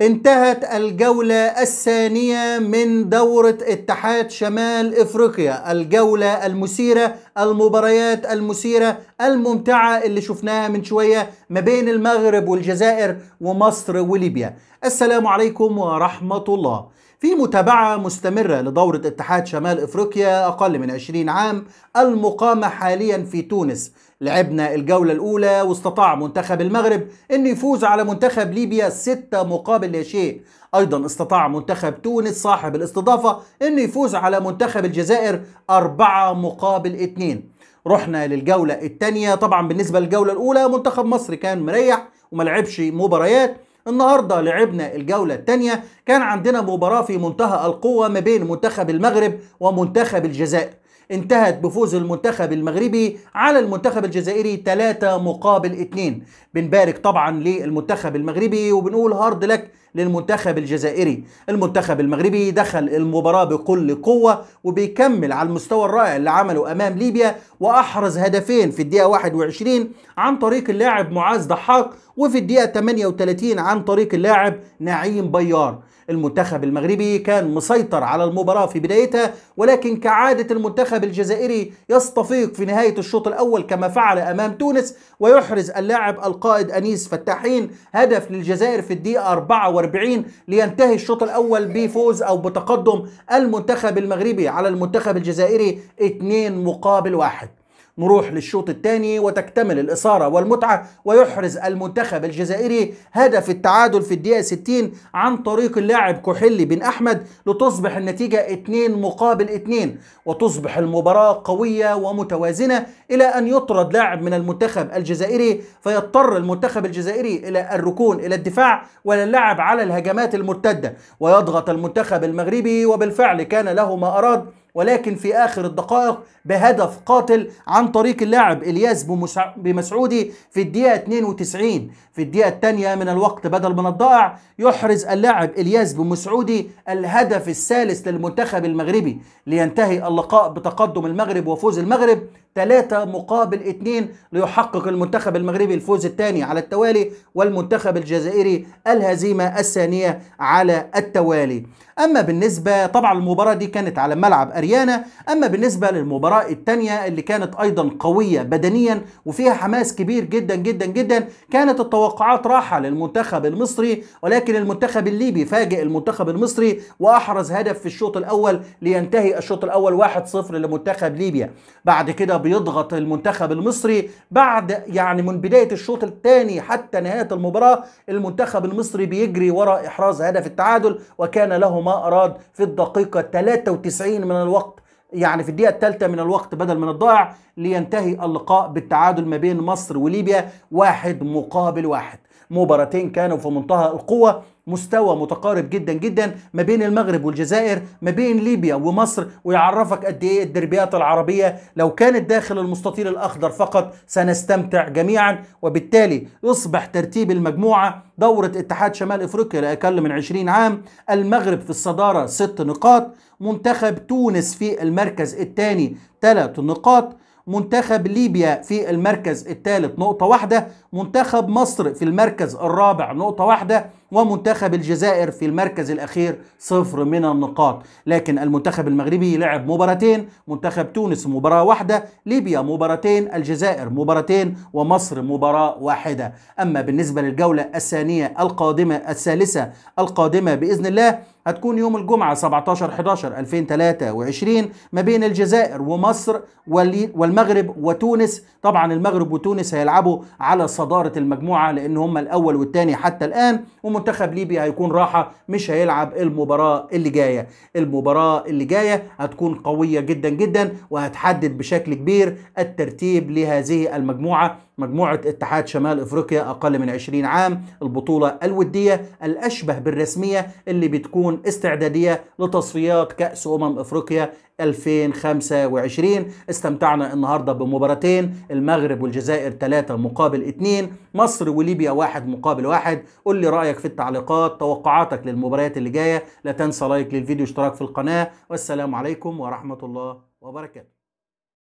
انتهت الجولة الثانية من دورة اتحاد شمال افريقيا، الجولة المثيرة، المباريات المثيرة الممتعة اللي شفناها من شوية ما بين المغرب والجزائر ومصر وليبيا. السلام عليكم ورحمة الله. في متابعة مستمرة لدورة اتحاد شمال افريقيا اقل من 20 عام المقامة حاليا في تونس لعبنا الجولة الأولى واستطاع منتخب المغرب أنه يفوز على منتخب ليبيا ستة مقابل لا شيء أيضا استطاع منتخب تونس صاحب الاستضافة أنه يفوز على منتخب الجزائر أربعة مقابل 2. رحنا للجولة الثانية طبعا بالنسبة للجولة الأولى منتخب مصر كان مريح وملعبش مباريات النهارده لعبنا الجوله الثانيه كان عندنا مباراه في منتهى القوه ما بين منتخب المغرب ومنتخب الجزائر انتهت بفوز المنتخب المغربي على المنتخب الجزائري 3 مقابل 2 بنبارك طبعا للمنتخب المغربي وبنقول هارد لك للمنتخب الجزائري المنتخب المغربي دخل المباراة بكل قوة وبيكمل على المستوى الرائع اللي عمله أمام ليبيا وأحرز هدفين في الدقيقة 21 عن طريق اللاعب معاذ ضحاك وفي الدقيقة 38 عن طريق اللاعب نعيم بيار المنتخب المغربي كان مسيطر على المباراة في بدايتها ولكن كعادة المنتخب الجزائري يستفيق في نهاية الشوط الأول كما فعل أمام تونس ويحرز اللاعب القائد أنيس فتاحين هدف للجزائر في الدقيقة 44 لينتهي الشوط الأول بفوز أو بتقدم المنتخب المغربي على المنتخب الجزائري 2 مقابل واحد نروح للشوط الثاني وتكتمل الإثارة والمتعة ويحرز المنتخب الجزائري هدف التعادل في الدقيقة 60 عن طريق اللاعب كحلي بن أحمد لتصبح النتيجة 2 مقابل 2 وتصبح المباراة قوية ومتوازنة إلى أن يطرد لاعب من المنتخب الجزائري فيضطر المنتخب الجزائري إلى الركون إلى الدفاع ولا اللعب على الهجمات المرتدة ويضغط المنتخب المغربي وبالفعل كان له ما أراد ولكن في آخر الدقائق بهدف قاتل عن طريق اللاعب إلياس بمسعودي في الدقيقة 92 في الدقيقة الثانية من الوقت بدل من الضائع يحرز اللاعب إلياس بمسعودي الهدف الثالث للمنتخب المغربي لينتهي اللقاء بتقدم المغرب وفوز المغرب 3 مقابل 2 ليحقق المنتخب المغربي الفوز الثاني على التوالي والمنتخب الجزائري الهزيمة الثانية على التوالي أما بالنسبة طبعا المباراة دي كانت على ملعب أريانا أما بالنسبة للمباراة الثانية اللي كانت أيضا قوية بدنيا وفيها حماس كبير جدا جدا جدا كانت التوقعات راحة للمنتخب المصري ولكن المنتخب الليبي فاجئ المنتخب المصري وأحرز هدف في الشوط الأول لينتهي الشوط الأول 1-0 لمنتخب ليبيا بعد كده بيضغط المنتخب المصري بعد يعني من بداية الشوط الثاني حتى نهاية المباراة المنتخب المصري بيجري وراء إحراز هدف التعادل وكان له ما أراد في الدقيقة 93 من الوقت يعني في الدقيقة الثالثة من الوقت بدل من الضائع لينتهي اللقاء بالتعادل ما بين مصر وليبيا واحد مقابل واحد مباراتين كانوا في منتهى القوة مستوى متقارب جدا جدا ما بين المغرب والجزائر ما بين ليبيا ومصر ويعرفك قد ايه الدربيات العربيه لو كانت داخل المستطيل الاخضر فقط سنستمتع جميعا وبالتالي يصبح ترتيب المجموعه دوره اتحاد شمال افريقيا لاقل من 20 عام المغرب في الصداره ست نقاط منتخب تونس في المركز الثاني ثلاث نقاط منتخب ليبيا في المركز الثالث نقطة واحدة منتخب مصر في المركز الرابع نقطة واحدة ومنتخب الجزائر في المركز الأخير صفر من النقاط لكن المنتخب المغربي لعب مباراتين منتخب تونس مباراة واحدة ليبيا مباراتين الجزائر مباراتين ومصر مباراة واحدة أما بالنسبة للجولة الثانية القادمة الثالثة القادمة بإذن الله هتكون يوم الجمعة 17 11 2023 ما بين الجزائر ومصر والمغرب وتونس طبعا المغرب وتونس هيلعبوا على صدارة المجموعة لأن هم الأول والثاني حتى الآن ومن منتخب ليبيا هيكون راحه مش هيلعب المباراه اللي جايه المباراه اللي جايه هتكون قويه جدا جدا وهتحدد بشكل كبير الترتيب لهذه المجموعه مجموعه اتحاد شمال افريقيا اقل من 20 عام البطوله الوديه الاشبه بالرسميه اللي بتكون استعداديه لتصفيات كاس امم افريقيا 2025 استمتعنا النهارده بمباراتين المغرب والجزائر 3 مقابل 2 مصر وليبيا 1 مقابل 1 قل لي رايك في التعليقات توقعاتك للمباريات اللي جايه لا تنسى لايك للفيديو اشتراك في القناه والسلام عليكم ورحمه الله وبركاته